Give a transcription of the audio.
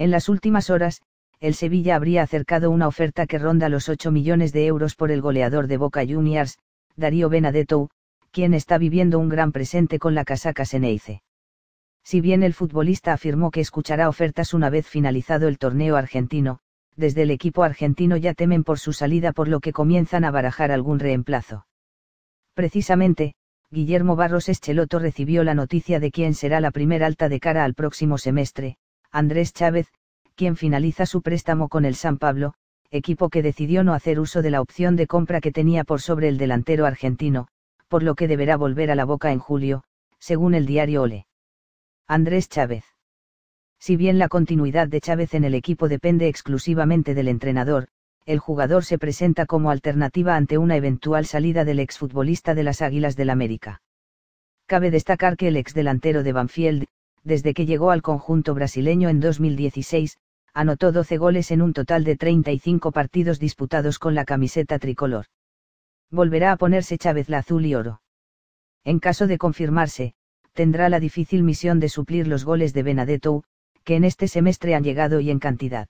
En las últimas horas, el Sevilla habría acercado una oferta que ronda los 8 millones de euros por el goleador de Boca Juniors, Darío Benedetto, quien está viviendo un gran presente con la casaca Seneice. Si bien el futbolista afirmó que escuchará ofertas una vez finalizado el torneo argentino, desde el equipo argentino ya temen por su salida por lo que comienzan a barajar algún reemplazo. Precisamente, Guillermo Barros Escheloto recibió la noticia de quién será la primera alta de cara al próximo semestre, Andrés Chávez, quien finaliza su préstamo con el San Pablo, equipo que decidió no hacer uso de la opción de compra que tenía por sobre el delantero argentino, por lo que deberá volver a la boca en julio, según el diario Ole. Andrés Chávez. Si bien la continuidad de Chávez en el equipo depende exclusivamente del entrenador, el jugador se presenta como alternativa ante una eventual salida del exfutbolista de las Águilas del América. Cabe destacar que el exdelantero de Banfield, desde que llegó al conjunto brasileño en 2016, anotó 12 goles en un total de 35 partidos disputados con la camiseta tricolor. Volverá a ponerse Chávez la azul y oro. En caso de confirmarse, tendrá la difícil misión de suplir los goles de Benedetto, que en este semestre han llegado y en cantidad.